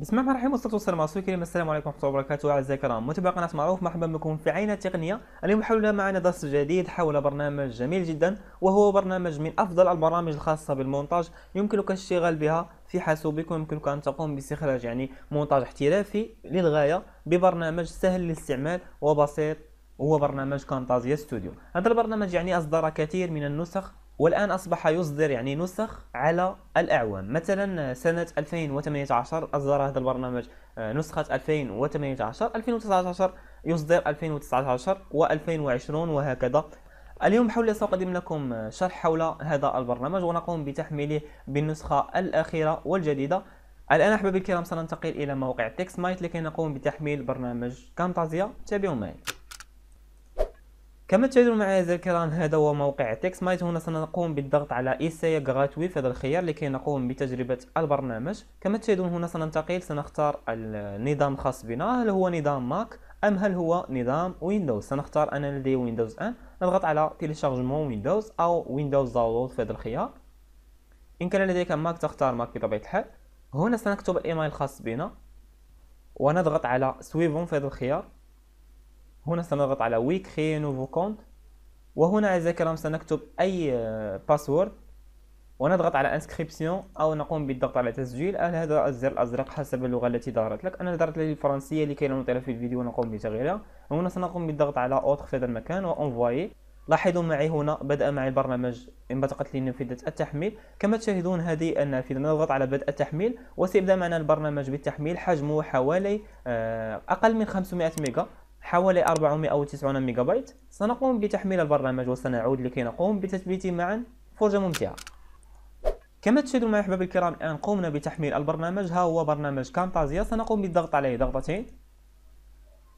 بسم الله الرحمن الرحيم والصلاه والسلام على رسول الكريم السلام عليكم ورحمه الله وبركاته اعزائي الكرام متابعي قناه معروف مرحبا بكم في عين التقنيه اليوم حولنا معنا درس جديد حول برنامج جميل جدا وهو برنامج من افضل البرامج الخاصه بالمونتاج يمكنك الاشتغال بها في حاسوبك ويمكنك ان تقوم باستخراج يعني مونتاج احترافي للغايه ببرنامج سهل الاستعمال وبسيط وهو برنامج كانتازيا ستوديو هذا البرنامج يعني اصدر كثير من النسخ والآن أصبح يصدر يعني نسخ على الأعوام مثلا سنة 2018 أصدر هذا البرنامج آه، نسخة 2018 2019 يصدر 2019 و2020 وهكذا اليوم حول ساقدم لكم آه، شرح حول هذا البرنامج ونقوم بتحميله بالنسخة الأخيرة والجديدة الآن أحبابي الكرام سننتقل إلى موقع تكس مايت لكي نقوم بتحميل برنامج كامتازيا تابعوا معي كما تشاهدون معي أعزائي الكرام هذا هو موقع تيكس مايت هنا سنقوم بالضغط على إيسايا في هذا الخيار لكي نقوم بتجربة البرنامج كما تشاهدون هنا سننتقل سنختار النظام الخاص بنا هل هو نظام ماك أم هل هو نظام ويندوز سنختار أنا لدي ويندوز ان نضغط على تيليشارجمون ويندوز أو ويندوز داونلود في هذا الخيار إن كان لديك ماك تختار ماك بطبيعة الحال هنا سنكتب الإيميل الخاص بنا ونضغط على سويفون في هذا الخيار هنا سنضغط على ويك خي نوفو كونت وهنا اعزائي الكرام سنكتب اي باسورد آه، ونضغط على انسكريبسيون او نقوم بالضغط على تسجيل على آه، هذا الزر الازرق حسب اللغه التي ظهرت لك انا ظهرت لي الفرنسيه لكي لا نطيل في الفيديو ونقوم بتغييرها هنا سنقوم بالضغط على اوتر في هذا المكان وانفواي لاحظوا معي هنا بدأ معي البرنامج انبثقت لي نافذة التحميل كما تشاهدون هذه النافذة نضغط على بدء التحميل وسيبدأ معنا البرنامج بالتحميل حجمه حوالي آه، أقل من 500 ميجا حوالي 490 ميجا بايت سنقوم بتحميل البرنامج وسنعود لكي نقوم بتثبيته معا فرجة ممتعة كما تشاهدون معي احبابي الكرام الان قمنا بتحميل البرنامج ها هو برنامج كامتازيا سنقوم بالضغط عليه ضغطتين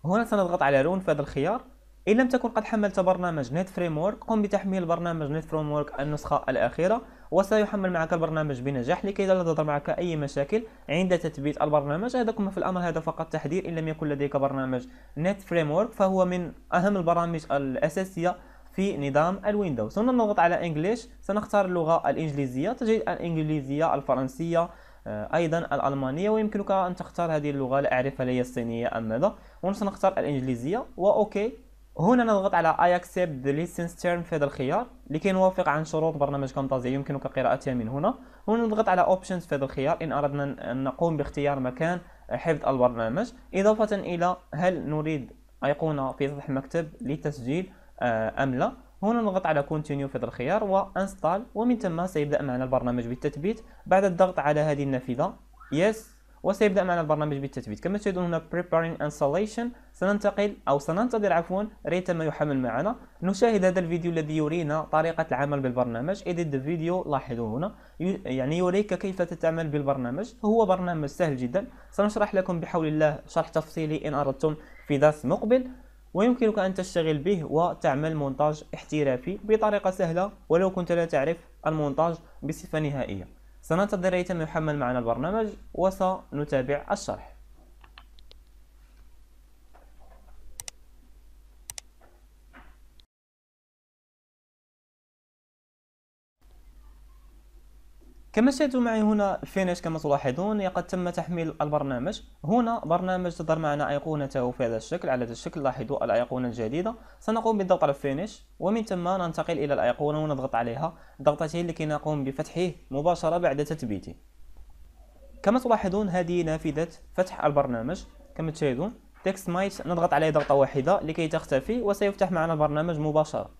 هنا سنضغط على رون في هذا الخيار إن لم تكن قد حملت برنامج نت فريم قم بتحميل برنامج نت فريم النسخة الأخيرة وسيحمل معك البرنامج بنجاح لكي لا تظهر معك أي مشاكل عند تثبيت البرنامج هذا كما في الأمر هذا فقط تحذير إن لم يكن لديك برنامج نت فريم فهو من أهم البرامج الأساسية في نظام الويندوز ثم نضغط على انجليش سنختار اللغة الإنجليزية تجد الإنجليزية الفرنسية آه، ايضا الالمانيه ويمكنك ان تختار هذه اللغه لا اعرف هل هي الصينيه ام ماذا وسنختار الانجليزيه واوكي هنا نضغط على I accept the license term في هذا الخيار لكي نوافق عن شروط برنامج كامتازيا يمكنك قراءتها من هنا هنا نضغط على options في هذا الخيار إن أردنا أن نقوم باختيار مكان حفظ البرنامج إضافة إلى هل نريد أيقونة في سطح المكتب للتسجيل آه، أم لا هنا نضغط على continue في هذا الخيار وانستال ومن ثم سيبدأ معنا البرنامج بالتثبيت بعد الضغط على هذه النافذة yes وسيبدأ معنا البرنامج بالتثبيت كما تشاهدون هنا preparing installation سننتقل أو سننتظر عفوا ريت ما يحمل معنا نشاهد هذا الفيديو الذي يرينا طريقة العمل بالبرنامج edit the video لاحظوا هنا يعني يريك كيف تتعمل بالبرنامج هو برنامج سهل جدا سنشرح لكم بحول الله شرح تفصيلي إن أردتم في درس مقبل ويمكنك أن تشتغل به وتعمل مونتاج احترافي بطريقة سهلة ولو كنت لا تعرف المونتاج بصفة نهائية سننتظر أيتم يحمل معنا البرنامج وسنتابع الشرح كما شاهدتوا معي هنا الفينيش كما تلاحظون قد تم تحميل البرنامج هنا برنامج تظهر معنا أيقونته في هذا الشكل على هذا الشكل لاحظوا الأيقونة الجديدة سنقوم بالضغط على فينيش ومن ثم ننتقل إلى الأيقونة ونضغط عليها ضغطتين لكي نقوم بفتحه مباشرة بعد تثبيته كما تلاحظون هذه نافذة فتح البرنامج كما تشاهدون تكست مايت نضغط عليه ضغطة واحدة لكي تختفي وسيفتح معنا البرنامج مباشرة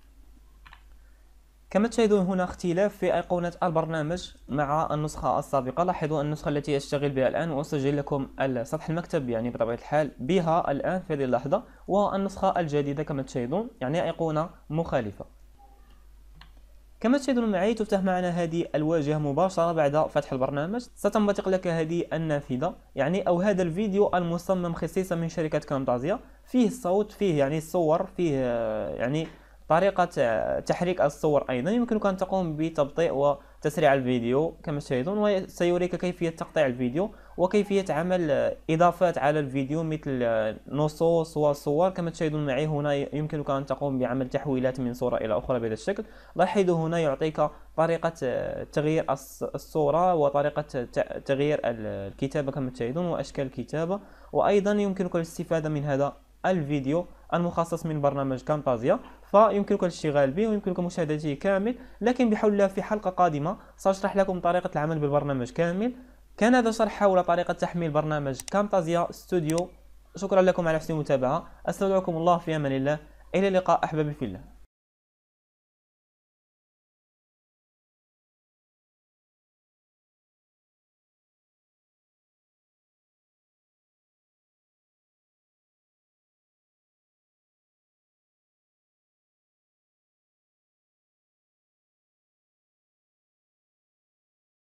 كما تشاهدون هنا اختلاف في أيقونة البرنامج مع النسخة السابقة لاحظوا النسخة التي أشتغل بها الآن وأسجل لكم سطح المكتب يعني بطبيعة الحال بها الآن في هذه اللحظة والنسخة الجديدة كما تشاهدون يعني أيقونة مخالفة كما تشاهدون معي تفتح معنا هذه الواجهة مباشرة بعد فتح البرنامج ستنبثق لك هذه النافذة يعني أو هذا الفيديو المصمم خصيصا من شركة كامتازيا فيه الصوت فيه يعني الصور فيه يعني طريقة تحريك الصور أيضا يمكنك أن تقوم بتبطيء وتسريع الفيديو كما تشاهدون وسيريك كيفية تقطيع الفيديو وكيفية عمل إضافات على الفيديو مثل نصوص وصور كما تشاهدون معي هنا يمكنك أن تقوم بعمل تحويلات من صورة إلى أخرى بهذا الشكل لاحظوا هنا يعطيك طريقة تغيير الصورة وطريقة تغيير الكتابة كما تشاهدون وأشكال الكتابة وأيضا يمكنك الاستفادة من هذا الفيديو المخصص من برنامج كامتازيا فيمكنكم الاشتغال به ويمكنكم مشاهدته كامل لكن بحول الله في حلقة قادمة سأشرح لكم طريقة العمل بالبرنامج كامل كان هذا شرح حول طريقة تحميل برنامج كامتازيا ستوديو شكرا لكم على حسن المتابعة أستودعكم الله في أمان الله إلى اللقاء أحبابي في الله